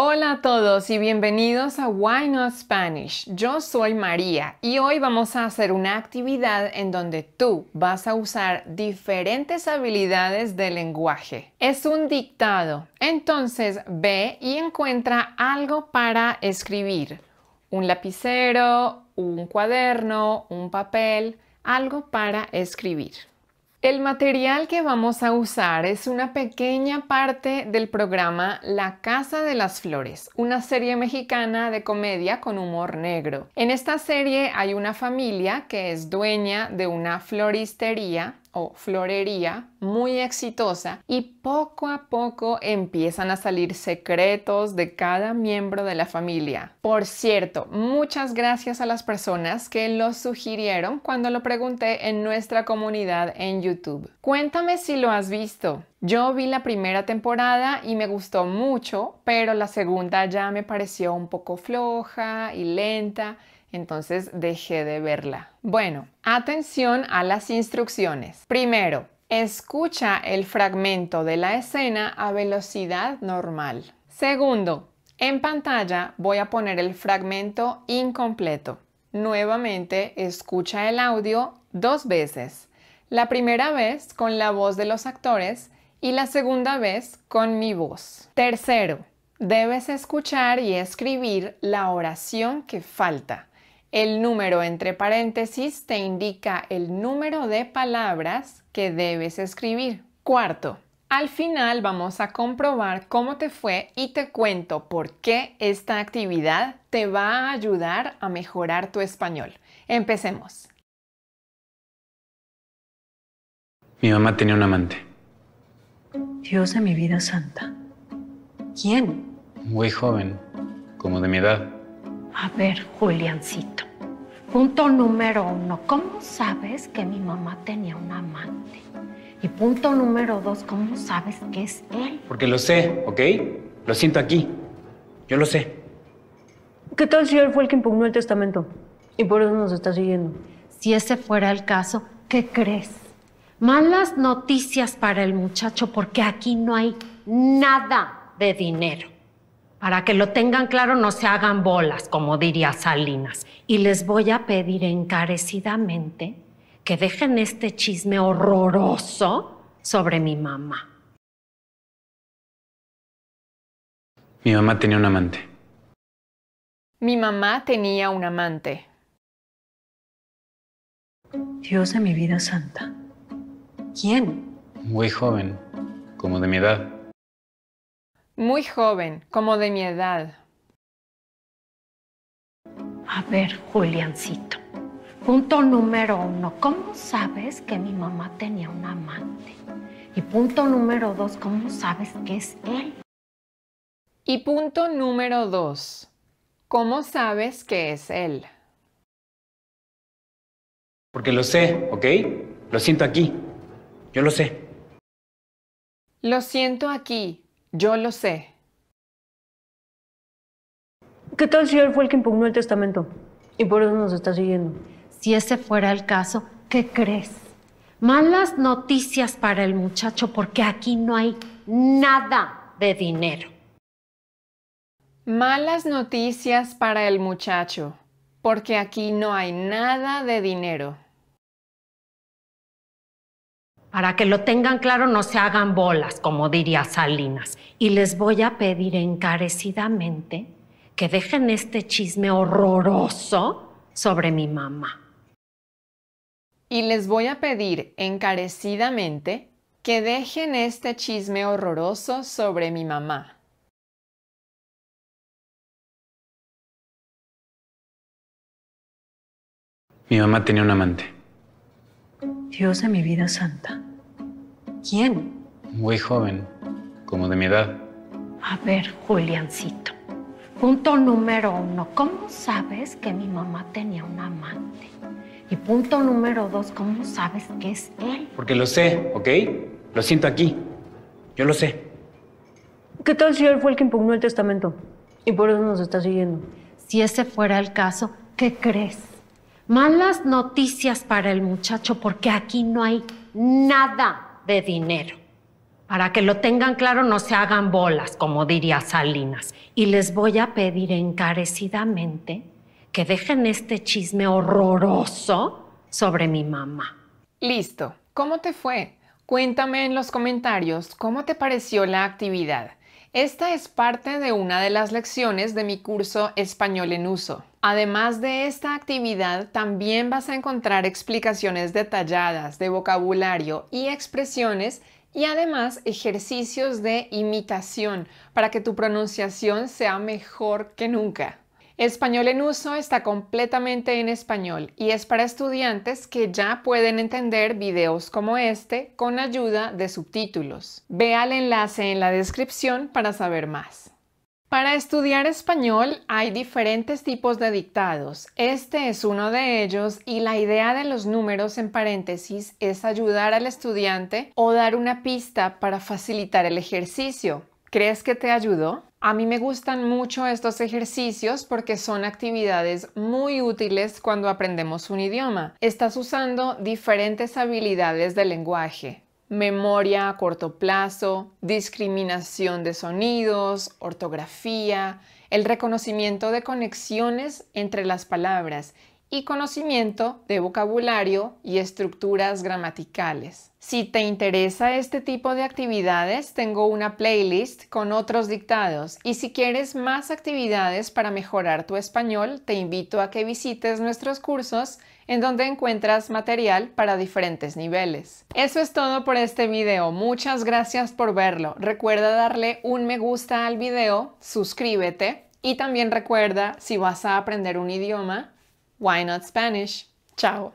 Hola a todos y bienvenidos a Why Not Spanish. Yo soy María y hoy vamos a hacer una actividad en donde tú vas a usar diferentes habilidades de lenguaje. Es un dictado, entonces ve y encuentra algo para escribir. Un lapicero, un cuaderno, un papel, algo para escribir. El material que vamos a usar es una pequeña parte del programa La Casa de las Flores, una serie mexicana de comedia con humor negro. En esta serie hay una familia que es dueña de una floristería florería muy exitosa y poco a poco empiezan a salir secretos de cada miembro de la familia. Por cierto, muchas gracias a las personas que lo sugirieron cuando lo pregunté en nuestra comunidad en YouTube. Cuéntame si lo has visto. Yo vi la primera temporada y me gustó mucho, pero la segunda ya me pareció un poco floja y lenta entonces dejé de verla. Bueno, atención a las instrucciones. Primero, escucha el fragmento de la escena a velocidad normal. Segundo, en pantalla voy a poner el fragmento incompleto. Nuevamente, escucha el audio dos veces. La primera vez con la voz de los actores y la segunda vez con mi voz. Tercero, debes escuchar y escribir la oración que falta. El número entre paréntesis te indica el número de palabras que debes escribir. Cuarto, al final vamos a comprobar cómo te fue y te cuento por qué esta actividad te va a ayudar a mejorar tu español. Empecemos. Mi mamá tenía un amante. Dios de mi vida santa. ¿Quién? Muy joven, como de mi edad. A ver, Juliancito. Punto número uno, ¿cómo sabes que mi mamá tenía un amante? Y punto número dos, ¿cómo sabes que es él? Porque lo sé, ¿ok? Lo siento aquí. Yo lo sé. ¿Qué tal si él fue el que impugnó el testamento? Y por eso nos está siguiendo. Si ese fuera el caso, ¿qué crees? Malas noticias para el muchacho porque aquí no hay nada de dinero. Para que lo tengan claro, no se hagan bolas, como diría Salinas. Y les voy a pedir encarecidamente que dejen este chisme horroroso sobre mi mamá. Mi mamá tenía un amante. Mi mamá tenía un amante. Dios de mi vida santa. ¿Quién? Muy joven, como de mi edad. Muy joven, como de mi edad. A ver, Juliancito. Punto número uno, ¿cómo sabes que mi mamá tenía un amante? Y punto número dos, ¿cómo sabes que es él? Y punto número dos, ¿cómo sabes que es él? Porque lo sé, ¿ok? Lo siento aquí. Yo lo sé. Lo siento aquí. Yo lo sé. ¿Qué tal si él fue el que impugnó el testamento? Y por eso nos está siguiendo. Si ese fuera el caso, ¿qué crees? Malas noticias para el muchacho porque aquí no hay nada de dinero. Malas noticias para el muchacho porque aquí no hay nada de dinero. Para que lo tengan claro, no se hagan bolas, como diría Salinas. Y les voy a pedir encarecidamente que dejen este chisme horroroso sobre mi mamá. Y les voy a pedir encarecidamente que dejen este chisme horroroso sobre mi mamá. Mi mamá tenía un amante. Dios de mi vida santa. ¿Quién? Muy joven, como de mi edad. A ver, Juliancito. Punto número uno, ¿cómo sabes que mi mamá tenía un amante? Y punto número dos, ¿cómo sabes que es él? Porque lo sé, ¿ok? Lo siento aquí. Yo lo sé. ¿Qué tal si él fue el que impugnó el testamento? Y por eso nos está siguiendo. Si ese fuera el caso, ¿qué crees? Malas noticias para el muchacho porque aquí no hay nada de dinero. Para que lo tengan claro, no se hagan bolas, como diría Salinas. Y les voy a pedir encarecidamente que dejen este chisme horroroso sobre mi mamá. Listo. ¿Cómo te fue? Cuéntame en los comentarios cómo te pareció la actividad. Esta es parte de una de las lecciones de mi curso Español en Uso. Además de esta actividad, también vas a encontrar explicaciones detalladas de vocabulario y expresiones y además ejercicios de imitación para que tu pronunciación sea mejor que nunca. Español en uso está completamente en español y es para estudiantes que ya pueden entender videos como este con ayuda de subtítulos. Vea el enlace en la descripción para saber más. Para estudiar español hay diferentes tipos de dictados. Este es uno de ellos y la idea de los números en paréntesis es ayudar al estudiante o dar una pista para facilitar el ejercicio. ¿Crees que te ayudó? A mí me gustan mucho estos ejercicios porque son actividades muy útiles cuando aprendemos un idioma. Estás usando diferentes habilidades del lenguaje. Memoria a corto plazo, discriminación de sonidos, ortografía, el reconocimiento de conexiones entre las palabras y conocimiento de vocabulario y estructuras gramaticales. Si te interesa este tipo de actividades, tengo una playlist con otros dictados y si quieres más actividades para mejorar tu español, te invito a que visites nuestros cursos en donde encuentras material para diferentes niveles. Eso es todo por este video. Muchas gracias por verlo. Recuerda darle un me gusta al video, suscríbete y también recuerda, si vas a aprender un idioma, Why not Spanish? Ciao!